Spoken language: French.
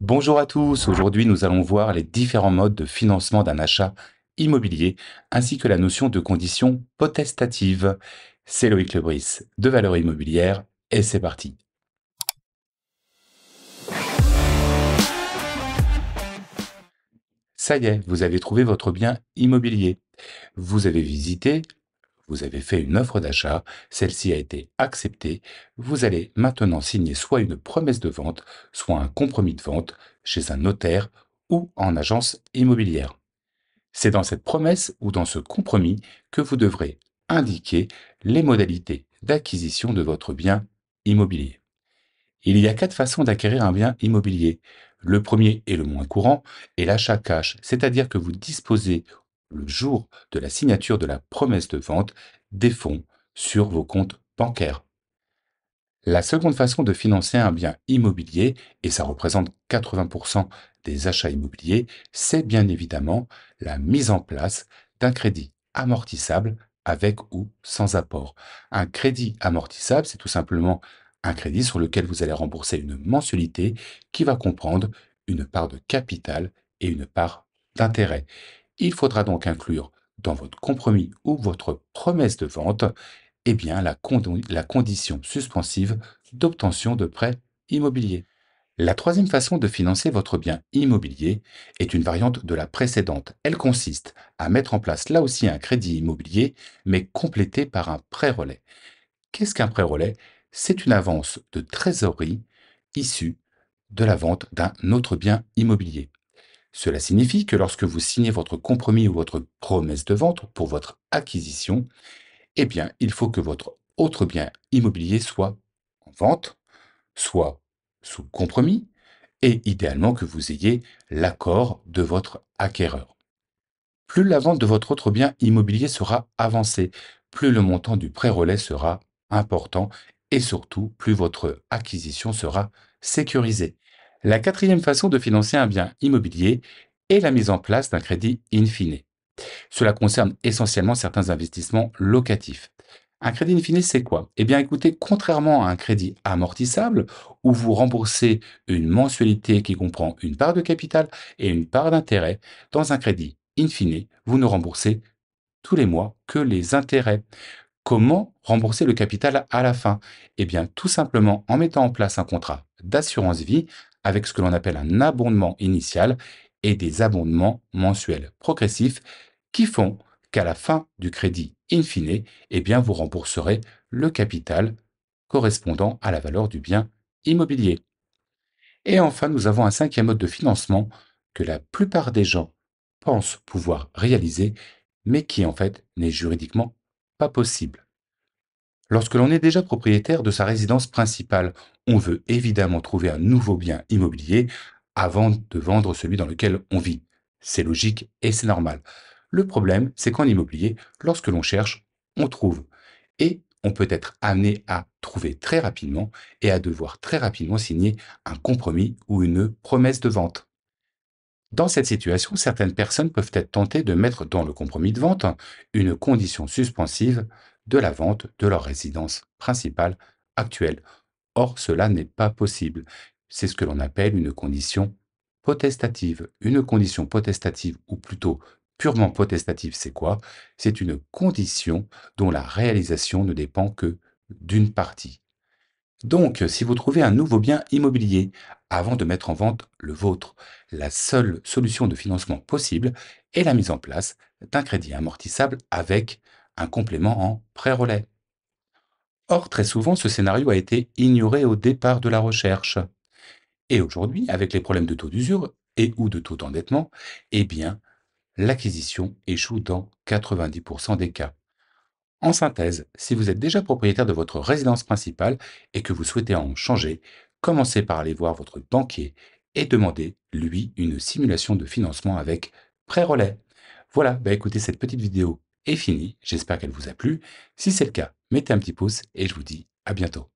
Bonjour à tous, aujourd'hui nous allons voir les différents modes de financement d'un achat immobilier ainsi que la notion de conditions potestative. C'est Loïc Lebris de valeur immobilière et c'est parti. Ça y est, vous avez trouvé votre bien immobilier. Vous avez visité vous avez fait une offre d'achat, celle-ci a été acceptée. Vous allez maintenant signer soit une promesse de vente, soit un compromis de vente chez un notaire ou en agence immobilière. C'est dans cette promesse ou dans ce compromis que vous devrez indiquer les modalités d'acquisition de votre bien immobilier. Il y a quatre façons d'acquérir un bien immobilier. Le premier et le moins courant est l'achat cash, c'est-à-dire que vous disposez le jour de la signature de la promesse de vente des fonds sur vos comptes bancaires. La seconde façon de financer un bien immobilier, et ça représente 80% des achats immobiliers, c'est bien évidemment la mise en place d'un crédit amortissable avec ou sans apport. Un crédit amortissable, c'est tout simplement un crédit sur lequel vous allez rembourser une mensualité qui va comprendre une part de capital et une part d'intérêt. Il faudra donc inclure dans votre compromis ou votre promesse de vente eh bien, la, la condition suspensive d'obtention de prêt immobilier. La troisième façon de financer votre bien immobilier est une variante de la précédente. Elle consiste à mettre en place là aussi un crédit immobilier, mais complété par un prêt relais. Qu'est-ce qu'un prêt relais C'est une avance de trésorerie issue de la vente d'un autre bien immobilier. Cela signifie que lorsque vous signez votre compromis ou votre promesse de vente pour votre acquisition, eh bien, il faut que votre autre bien immobilier soit en vente, soit sous compromis, et idéalement que vous ayez l'accord de votre acquéreur. Plus la vente de votre autre bien immobilier sera avancée, plus le montant du prêt relais sera important et surtout plus votre acquisition sera sécurisée. La quatrième façon de financer un bien immobilier est la mise en place d'un crédit in fine. Cela concerne essentiellement certains investissements locatifs. Un crédit in fine, c'est quoi Eh bien écoutez, contrairement à un crédit amortissable, où vous remboursez une mensualité qui comprend une part de capital et une part d'intérêt, dans un crédit in fine, vous ne remboursez tous les mois que les intérêts. Comment rembourser le capital à la fin Eh bien, tout simplement en mettant en place un contrat d'assurance vie avec ce que l'on appelle un abondement initial et des abondements mensuels progressifs qui font qu'à la fin du crédit in fine, eh bien, vous rembourserez le capital correspondant à la valeur du bien immobilier. Et enfin, nous avons un cinquième mode de financement que la plupart des gens pensent pouvoir réaliser, mais qui en fait n'est juridiquement pas possible. Lorsque l'on est déjà propriétaire de sa résidence principale, on veut évidemment trouver un nouveau bien immobilier avant de vendre celui dans lequel on vit. C'est logique et c'est normal. Le problème, c'est qu'en immobilier, lorsque l'on cherche, on trouve. Et on peut être amené à trouver très rapidement et à devoir très rapidement signer un compromis ou une promesse de vente. Dans cette situation, certaines personnes peuvent être tentées de mettre dans le compromis de vente une condition suspensive de la vente de leur résidence principale actuelle. Or, cela n'est pas possible. C'est ce que l'on appelle une condition potestative. Une condition potestative, ou plutôt purement potestative, c'est quoi C'est une condition dont la réalisation ne dépend que d'une partie. Donc, si vous trouvez un nouveau bien immobilier avant de mettre en vente le vôtre, la seule solution de financement possible est la mise en place d'un crédit amortissable avec un complément en pré-relais. Or, très souvent, ce scénario a été ignoré au départ de la recherche. Et aujourd'hui, avec les problèmes de taux d'usure et ou de taux d'endettement, eh bien, l'acquisition échoue dans 90% des cas. En synthèse, si vous êtes déjà propriétaire de votre résidence principale et que vous souhaitez en changer, commencez par aller voir votre banquier et demandez, lui, une simulation de financement avec pré-relais. Voilà, bah écoutez, cette petite vidéo fini. J'espère qu'elle vous a plu. Si c'est le cas, mettez un petit pouce et je vous dis à bientôt.